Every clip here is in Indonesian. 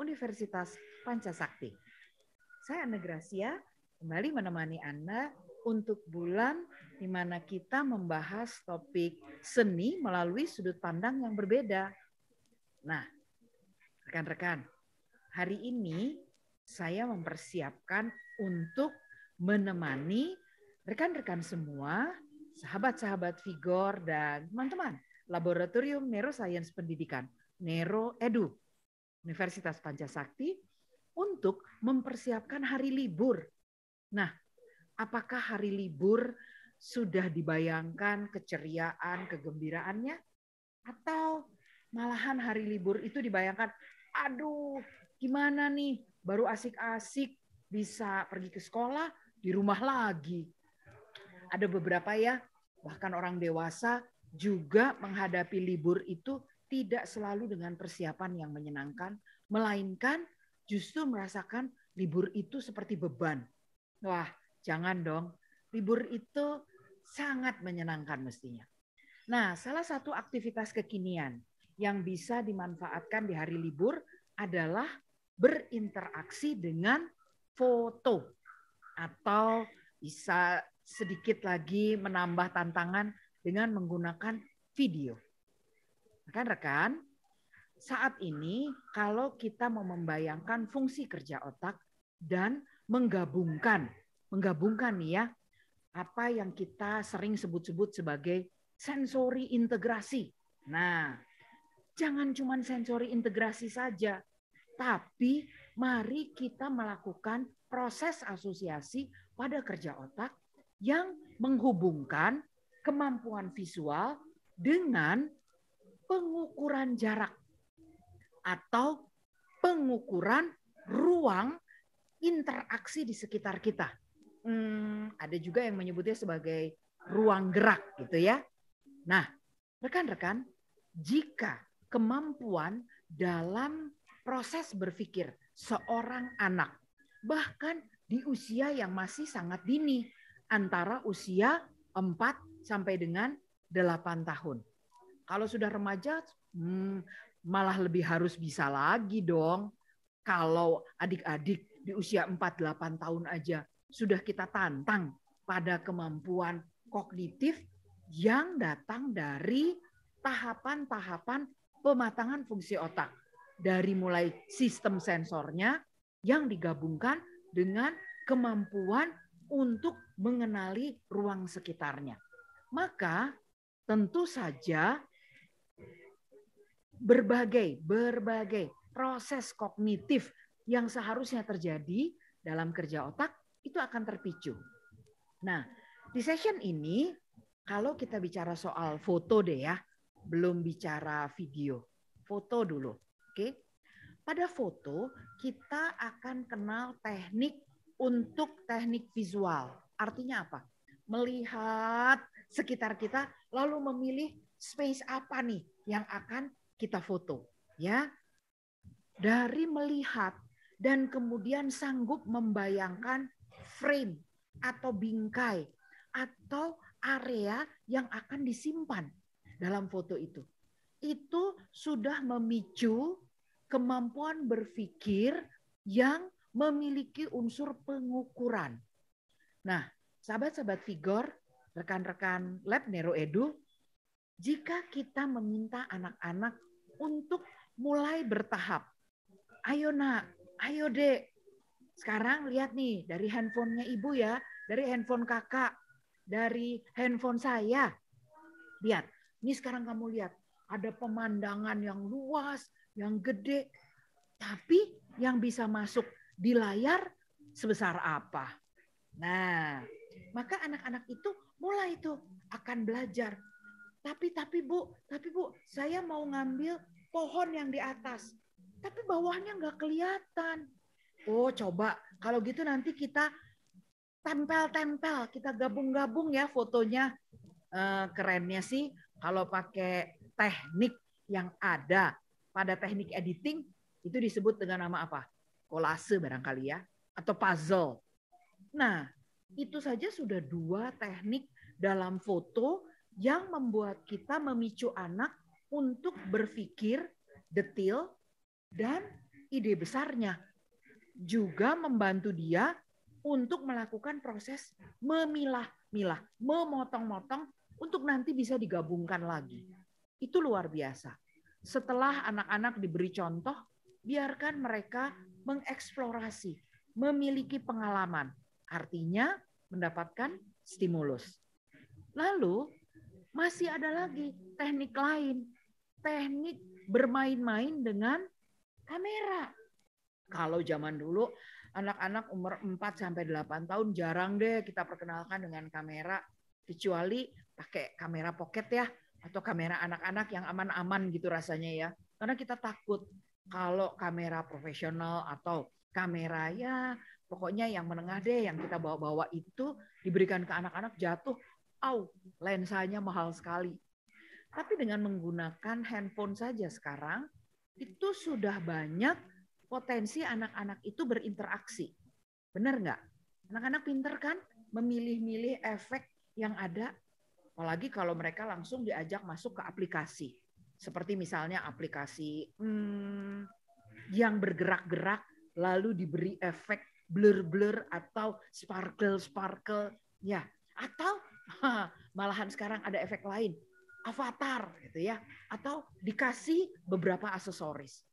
Universitas Pancasakti. Saya Anne Gracia kembali menemani Anda untuk bulan di mana kita membahas topik seni melalui sudut pandang yang berbeda. Nah, rekan-rekan, hari ini saya mempersiapkan untuk menemani rekan-rekan semua, sahabat-sahabat Vigor dan teman-teman Laboratorium Neuroscience Pendidikan, Neuroedu. Edu Universitas Pancasakti untuk mempersiapkan hari libur. Nah, apakah hari libur sudah dibayangkan keceriaan, kegembiraannya? Atau malahan hari libur itu dibayangkan, aduh gimana nih baru asik-asik bisa pergi ke sekolah, di rumah lagi. Ada beberapa ya, bahkan orang dewasa juga menghadapi libur itu tidak selalu dengan persiapan yang menyenangkan, melainkan justru merasakan libur itu seperti beban. Wah, jangan dong. Libur itu sangat menyenangkan mestinya. Nah, salah satu aktivitas kekinian yang bisa dimanfaatkan di hari libur adalah berinteraksi dengan foto atau bisa sedikit lagi menambah tantangan dengan menggunakan video. Rekan-rekan, saat ini kalau kita mau membayangkan fungsi kerja otak dan menggabungkan, menggabungkan nih ya, apa yang kita sering sebut-sebut sebagai sensori integrasi. Nah, jangan cuma sensori integrasi saja, tapi mari kita melakukan proses asosiasi pada kerja otak yang menghubungkan kemampuan visual dengan pengukuran jarak atau pengukuran ruang interaksi di sekitar kita. Hmm, ada juga yang menyebutnya sebagai ruang gerak gitu ya. Nah, rekan-rekan, jika kemampuan dalam proses berpikir seorang anak bahkan di usia yang masih sangat dini antara usia 4 sampai dengan 8 tahun. Kalau sudah remaja, hmm, malah lebih harus bisa lagi dong. Kalau adik-adik di usia delapan tahun aja sudah kita tantang pada kemampuan kognitif yang datang dari tahapan-tahapan pematangan fungsi otak. Dari mulai sistem sensornya yang digabungkan dengan kemampuan untuk mengenali ruang sekitarnya. Maka tentu saja berbagai berbagai proses kognitif yang seharusnya terjadi dalam kerja otak itu akan terpicu. Nah, di session ini kalau kita bicara soal foto deh ya, belum bicara video. Foto dulu, oke? Pada foto kita akan kenal teknik untuk teknik visual. Artinya apa? Melihat sekitar kita lalu memilih space apa nih yang akan kita foto, ya. Dari melihat dan kemudian sanggup membayangkan frame atau bingkai atau area yang akan disimpan dalam foto itu. Itu sudah memicu kemampuan berpikir yang memiliki unsur pengukuran. Nah, sahabat-sahabat figur rekan-rekan lab nero edu jika kita meminta anak-anak untuk mulai bertahap. Ayo nak, ayo dek. Sekarang lihat nih dari handphonenya ibu ya, dari handphone kakak, dari handphone saya. Lihat, ini sekarang kamu lihat. Ada pemandangan yang luas, yang gede. Tapi yang bisa masuk di layar sebesar apa. Nah, maka anak-anak itu mulai itu akan belajar tapi tapi bu tapi bu saya mau ngambil pohon yang di atas tapi bawahnya nggak kelihatan oh coba kalau gitu nanti kita tempel-tempel kita gabung-gabung ya fotonya eh, kerennya sih kalau pakai teknik yang ada pada teknik editing itu disebut dengan nama apa kolase barangkali ya atau puzzle nah itu saja sudah dua teknik dalam foto yang membuat kita memicu anak untuk berpikir detil dan ide besarnya. Juga membantu dia untuk melakukan proses memilah-milah, memotong-motong untuk nanti bisa digabungkan lagi. Itu luar biasa. Setelah anak-anak diberi contoh, biarkan mereka mengeksplorasi, memiliki pengalaman. Artinya mendapatkan stimulus. Lalu masih ada lagi teknik lain, teknik bermain-main dengan kamera. Kalau zaman dulu anak-anak umur 4 sampai 8 tahun jarang deh kita perkenalkan dengan kamera kecuali pakai kamera pocket ya atau kamera anak-anak yang aman-aman gitu rasanya ya. Karena kita takut kalau kamera profesional atau kamera ya pokoknya yang menengah deh yang kita bawa-bawa itu diberikan ke anak-anak jatuh wow, lensanya mahal sekali. Tapi dengan menggunakan handphone saja sekarang, itu sudah banyak potensi anak-anak itu berinteraksi. Benar nggak? Anak-anak pinter kan memilih-milih efek yang ada, apalagi kalau mereka langsung diajak masuk ke aplikasi. Seperti misalnya aplikasi hmm, yang bergerak-gerak lalu diberi efek blur-blur atau sparkle-sparkle. Ya, atau malahan sekarang ada efek lain avatar gitu ya atau dikasih beberapa aksesoris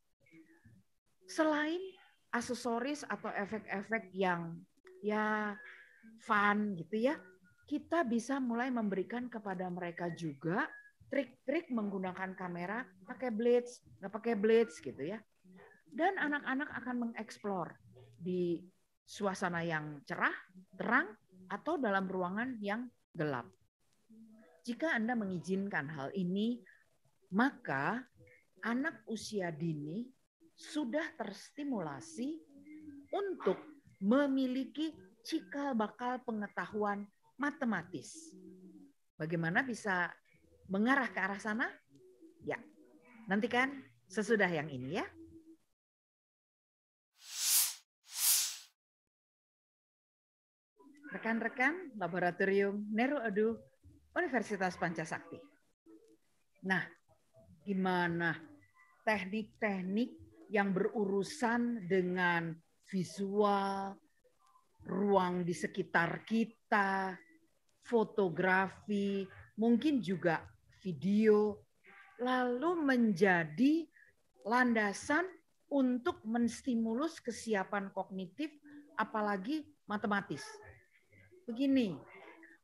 selain aksesoris atau efek-efek yang ya fun gitu ya kita bisa mulai memberikan kepada mereka juga trik-trik menggunakan kamera pakai blitz nggak pakai blitz gitu ya dan anak-anak akan mengeksplor di suasana yang cerah terang atau dalam ruangan yang gelap jika Anda mengizinkan hal ini, maka anak usia dini sudah terstimulasi untuk memiliki cikal bakal pengetahuan matematis. Bagaimana bisa mengarah ke arah sana? Ya, nantikan sesudah yang ini ya. Rekan-rekan Laboratorium aduh. Universitas Pancasakti. Nah, gimana teknik-teknik yang berurusan dengan visual, ruang di sekitar kita, fotografi, mungkin juga video, lalu menjadi landasan untuk menstimulus kesiapan kognitif apalagi matematis. Begini,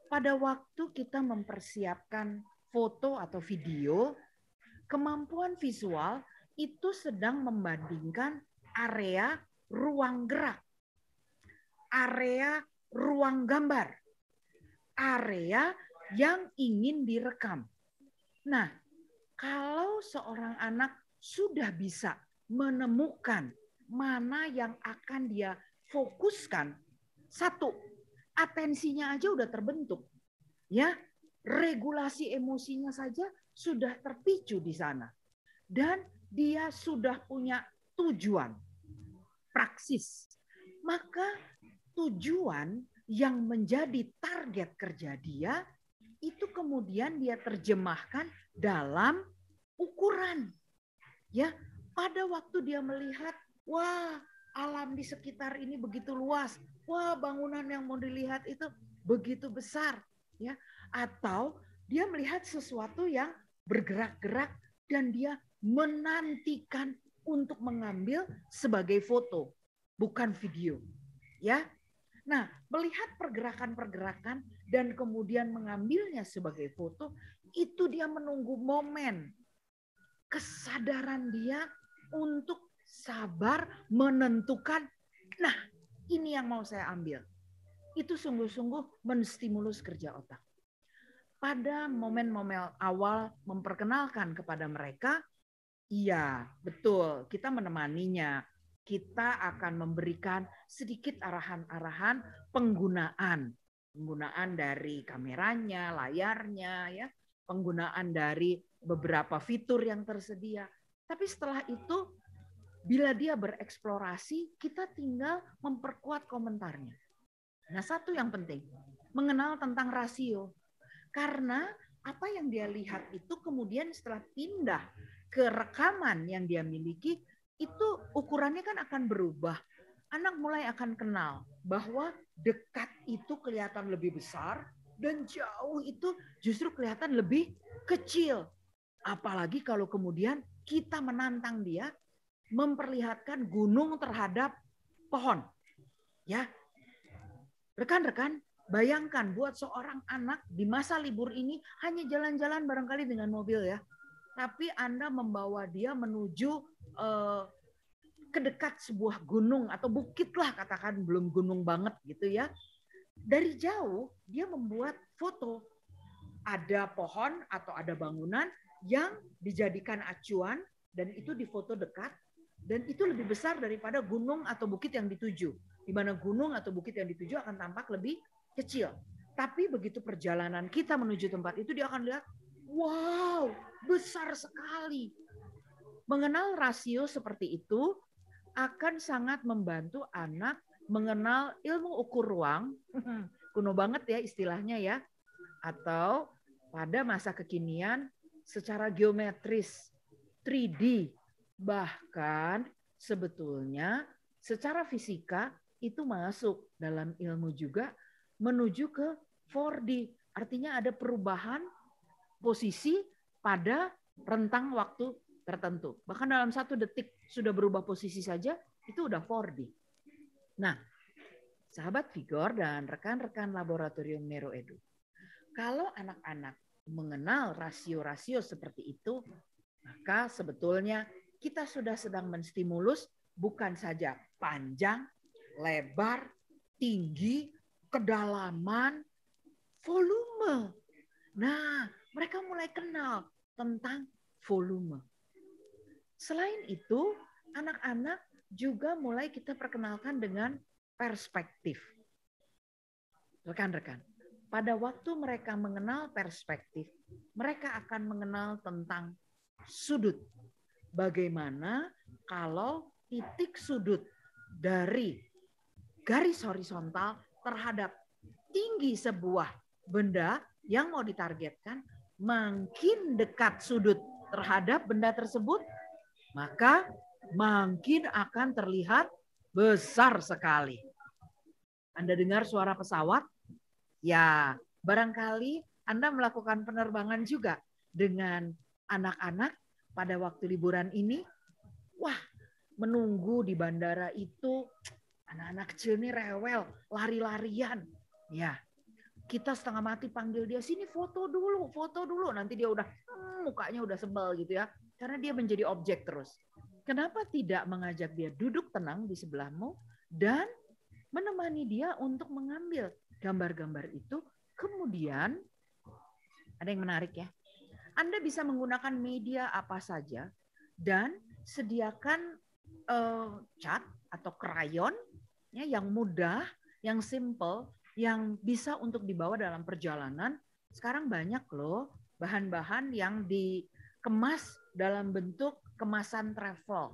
pada waktu kita mempersiapkan foto atau video, kemampuan visual itu sedang membandingkan area ruang gerak, area ruang gambar, area yang ingin direkam. Nah, kalau seorang anak sudah bisa menemukan mana yang akan dia fokuskan, satu, atensinya aja udah terbentuk. Ya, regulasi emosinya saja sudah terpicu di sana. Dan dia sudah punya tujuan, praksis. Maka tujuan yang menjadi target kerja dia itu kemudian dia terjemahkan dalam ukuran. Ya, pada waktu dia melihat, wah, alam di sekitar ini begitu luas, wah bangunan yang mau dilihat itu begitu besar ya atau dia melihat sesuatu yang bergerak-gerak dan dia menantikan untuk mengambil sebagai foto bukan video ya Nah, melihat pergerakan-pergerakan dan kemudian mengambilnya sebagai foto, itu dia menunggu momen kesadaran dia untuk sabar menentukan. Nah, ini yang mau saya ambil. Itu sungguh-sungguh menstimulus kerja otak. Pada momen-momen awal memperkenalkan kepada mereka, iya, betul, kita menemaninya. Kita akan memberikan sedikit arahan-arahan penggunaan. Penggunaan dari kameranya, layarnya, ya penggunaan dari beberapa fitur yang tersedia. Tapi setelah itu Bila dia bereksplorasi, kita tinggal memperkuat komentarnya. Nah, satu yang penting, mengenal tentang rasio. Karena apa yang dia lihat itu kemudian setelah pindah ke rekaman yang dia miliki, itu ukurannya kan akan berubah. Anak mulai akan kenal bahwa dekat itu kelihatan lebih besar dan jauh itu justru kelihatan lebih kecil. Apalagi kalau kemudian kita menantang dia memperlihatkan gunung terhadap pohon. Ya. Rekan-rekan, bayangkan buat seorang anak di masa libur ini hanya jalan-jalan barangkali dengan mobil ya. Tapi Anda membawa dia menuju eh, ke dekat sebuah gunung atau bukit lah katakan belum gunung banget gitu ya. Dari jauh dia membuat foto ada pohon atau ada bangunan yang dijadikan acuan dan itu difoto dekat dan itu lebih besar daripada gunung atau bukit yang dituju. Di mana gunung atau bukit yang dituju akan tampak lebih kecil. Tapi begitu perjalanan kita menuju tempat itu dia akan lihat, wow, besar sekali. Mengenal rasio seperti itu akan sangat membantu anak mengenal ilmu ukur ruang. Kuno banget ya istilahnya ya. Atau pada masa kekinian secara geometris 3D Bahkan sebetulnya secara fisika itu masuk dalam ilmu juga menuju ke 4D. Artinya ada perubahan posisi pada rentang waktu tertentu. Bahkan dalam satu detik sudah berubah posisi saja, itu udah 4D. Nah, sahabat Vigor dan rekan-rekan laboratorium NeuroEdu, kalau anak-anak mengenal rasio-rasio seperti itu, maka sebetulnya kita sudah sedang menstimulus bukan saja panjang, lebar, tinggi, kedalaman, volume. Nah, mereka mulai kenal tentang volume. Selain itu, anak-anak juga mulai kita perkenalkan dengan perspektif. Rekan-rekan, pada waktu mereka mengenal perspektif, mereka akan mengenal tentang sudut bagaimana kalau titik sudut dari garis horizontal terhadap tinggi sebuah benda yang mau ditargetkan makin dekat sudut terhadap benda tersebut maka makin akan terlihat besar sekali. Anda dengar suara pesawat? Ya, barangkali Anda melakukan penerbangan juga dengan anak-anak pada waktu liburan ini, wah menunggu di bandara itu anak-anak kecil ini rewel, lari-larian. Ya, kita setengah mati panggil dia sini foto dulu, foto dulu. Nanti dia udah hmm, mukanya udah sebel gitu ya, karena dia menjadi objek terus. Kenapa tidak mengajak dia duduk tenang di sebelahmu dan menemani dia untuk mengambil gambar-gambar itu? Kemudian ada yang menarik ya. Anda bisa menggunakan media apa saja dan sediakan uh, cat atau krayon ya yang mudah, yang simple, yang bisa untuk dibawa dalam perjalanan. Sekarang banyak loh bahan-bahan yang dikemas dalam bentuk kemasan travel.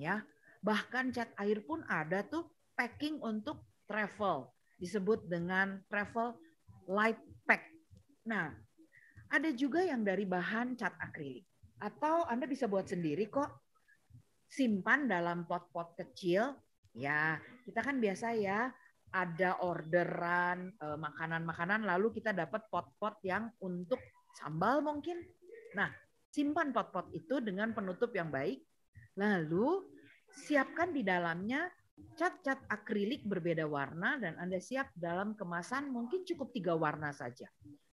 Ya, bahkan cat air pun ada tuh packing untuk travel disebut dengan travel light pack. Nah, ada juga yang dari bahan cat akrilik. Atau Anda bisa buat sendiri kok. Simpan dalam pot-pot kecil. Ya, kita kan biasa ya ada orderan eh, makanan-makanan lalu kita dapat pot-pot yang untuk sambal mungkin. Nah, simpan pot-pot itu dengan penutup yang baik. Lalu siapkan di dalamnya cat-cat akrilik berbeda warna dan Anda siap dalam kemasan mungkin cukup tiga warna saja.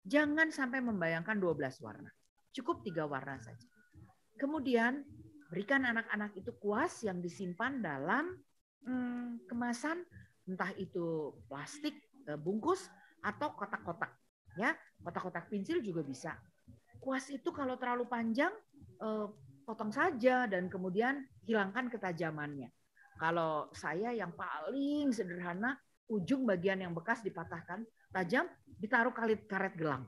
Jangan sampai membayangkan 12 warna. Cukup tiga warna saja. Kemudian berikan anak-anak itu kuas yang disimpan dalam hmm, kemasan entah itu plastik e, bungkus atau kotak-kotak ya kotak-kotak pensil juga bisa kuas itu kalau terlalu panjang eh, potong saja dan kemudian hilangkan ketajamannya kalau saya yang paling sederhana ujung bagian yang bekas dipatahkan tajam ditaruh kalit karet gelang.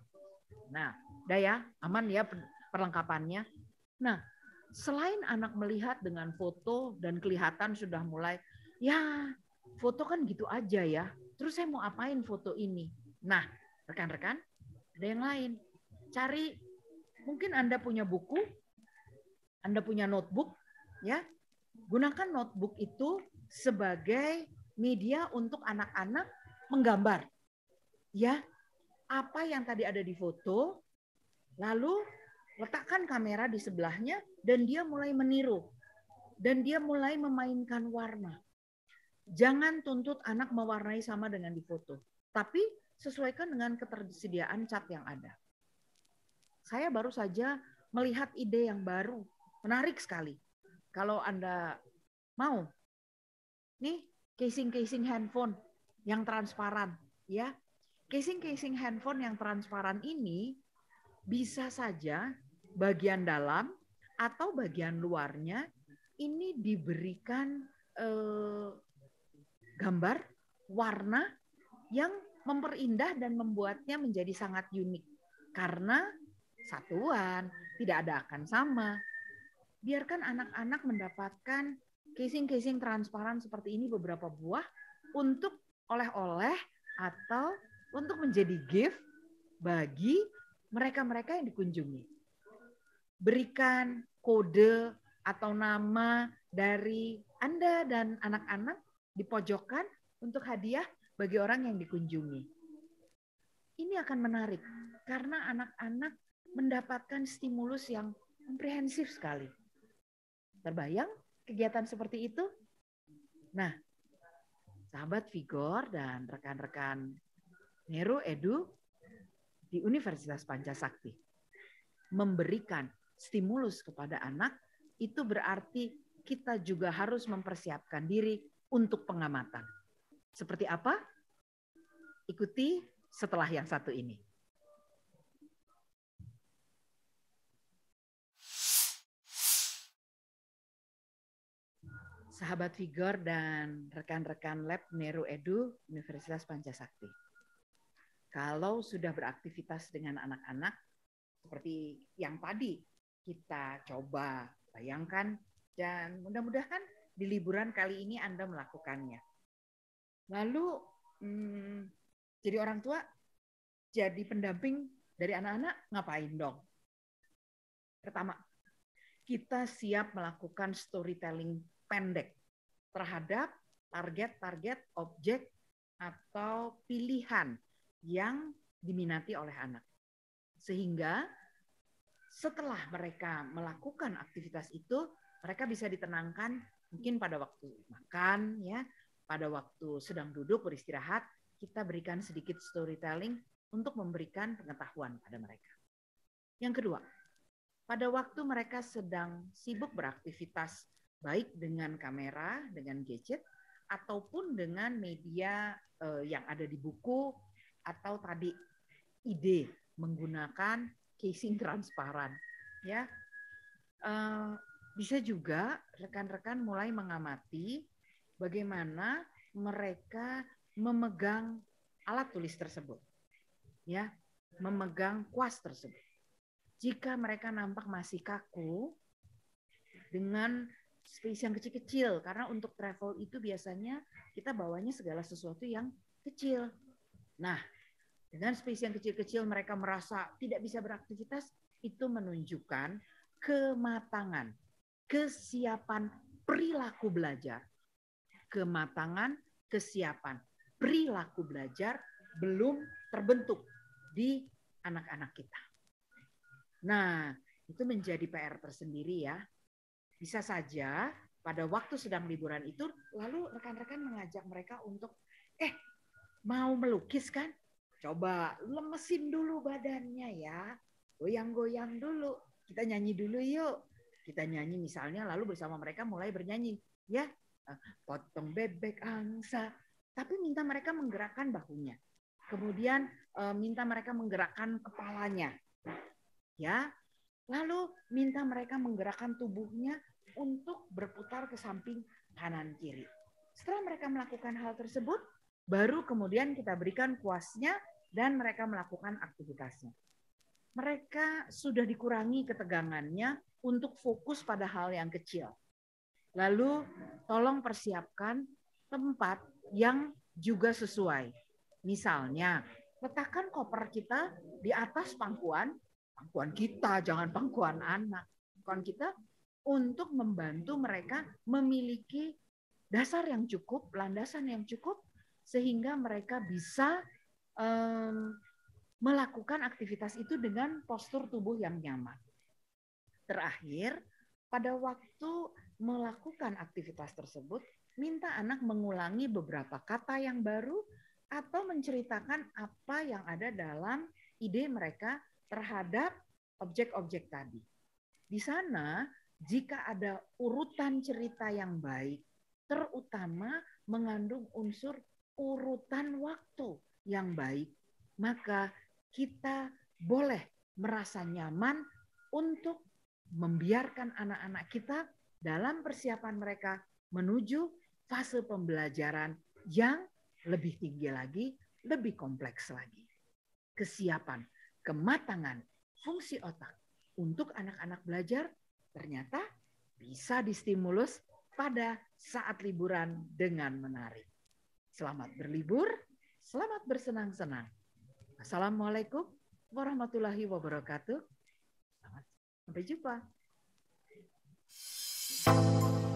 Nah, udah ya, aman ya perlengkapannya. Nah, selain anak melihat dengan foto dan kelihatan sudah mulai, ya foto kan gitu aja ya. Terus saya mau apain foto ini? Nah, rekan-rekan, ada yang lain. Cari, mungkin Anda punya buku, Anda punya notebook, ya. Gunakan notebook itu sebagai media untuk anak-anak menggambar ya apa yang tadi ada di foto, lalu letakkan kamera di sebelahnya dan dia mulai meniru dan dia mulai memainkan warna. Jangan tuntut anak mewarnai sama dengan di foto, tapi sesuaikan dengan ketersediaan cat yang ada. Saya baru saja melihat ide yang baru, menarik sekali. Kalau Anda mau, nih casing-casing handphone yang transparan, ya casing-casing handphone yang transparan ini bisa saja bagian dalam atau bagian luarnya ini diberikan eh, gambar warna yang memperindah dan membuatnya menjadi sangat unik karena satuan tidak ada akan sama biarkan anak-anak mendapatkan casing-casing transparan seperti ini beberapa buah untuk oleh-oleh atau untuk menjadi gift bagi mereka-mereka yang dikunjungi. Berikan kode atau nama dari Anda dan anak-anak di pojokan untuk hadiah bagi orang yang dikunjungi. Ini akan menarik karena anak-anak mendapatkan stimulus yang komprehensif sekali. Terbayang kegiatan seperti itu? Nah, sahabat Vigor dan rekan-rekan Nero Edu di Universitas Pancasakti memberikan stimulus kepada anak itu berarti kita juga harus mempersiapkan diri untuk pengamatan. Seperti apa? Ikuti setelah yang satu ini. Sahabat Vigor dan rekan-rekan lab Nero Edu Universitas Pancasakti. Kalau sudah beraktivitas dengan anak-anak, seperti yang tadi kita coba bayangkan, dan mudah-mudahan di liburan kali ini Anda melakukannya. Lalu, hmm, jadi orang tua, jadi pendamping dari anak-anak, ngapain dong? Pertama, kita siap melakukan storytelling pendek terhadap target-target objek atau pilihan yang diminati oleh anak. Sehingga setelah mereka melakukan aktivitas itu, mereka bisa ditenangkan mungkin pada waktu makan ya, pada waktu sedang duduk beristirahat, kita berikan sedikit storytelling untuk memberikan pengetahuan pada mereka. Yang kedua, pada waktu mereka sedang sibuk beraktivitas baik dengan kamera, dengan gadget ataupun dengan media eh, yang ada di buku atau tadi ide menggunakan casing transparan ya eh, bisa juga rekan-rekan mulai mengamati bagaimana mereka memegang alat tulis tersebut ya memegang kuas tersebut jika mereka nampak masih kaku dengan space yang kecil-kecil karena untuk travel itu biasanya kita bawanya segala sesuatu yang kecil nah dengan space yang kecil-kecil mereka merasa tidak bisa beraktivitas, itu menunjukkan kematangan, kesiapan perilaku belajar. Kematangan, kesiapan perilaku belajar belum terbentuk di anak-anak kita. Nah, itu menjadi PR tersendiri ya. Bisa saja pada waktu sedang liburan itu lalu rekan-rekan mengajak mereka untuk eh mau melukis kan? Coba lemesin dulu badannya ya. Goyang-goyang dulu. Kita nyanyi dulu yuk. Kita nyanyi misalnya lalu bersama mereka mulai bernyanyi. Ya, eh, potong bebek angsa. Tapi minta mereka menggerakkan bahunya. Kemudian eh, minta mereka menggerakkan kepalanya. Ya, lalu minta mereka menggerakkan tubuhnya untuk berputar ke samping kanan kiri. Setelah mereka melakukan hal tersebut, Baru kemudian kita berikan kuasnya dan mereka melakukan aktivitasnya. Mereka sudah dikurangi ketegangannya untuk fokus pada hal yang kecil. Lalu tolong persiapkan tempat yang juga sesuai. Misalnya, letakkan koper kita di atas pangkuan, pangkuan kita, jangan pangkuan anak. Pangkuan kita untuk membantu mereka memiliki dasar yang cukup, landasan yang cukup sehingga mereka bisa um, melakukan aktivitas itu dengan postur tubuh yang nyaman. Terakhir, pada waktu melakukan aktivitas tersebut, minta anak mengulangi beberapa kata yang baru atau menceritakan apa yang ada dalam ide mereka terhadap objek-objek tadi. Di sana, jika ada urutan cerita yang baik, terutama mengandung unsur urutan waktu yang baik, maka kita boleh merasa nyaman untuk membiarkan anak-anak kita dalam persiapan mereka menuju fase pembelajaran yang lebih tinggi lagi, lebih kompleks lagi. Kesiapan, kematangan, fungsi otak untuk anak-anak belajar ternyata bisa distimulus pada saat liburan dengan menarik. Selamat berlibur, selamat bersenang-senang. Assalamualaikum warahmatullahi wabarakatuh. Sampai jumpa. Thank you.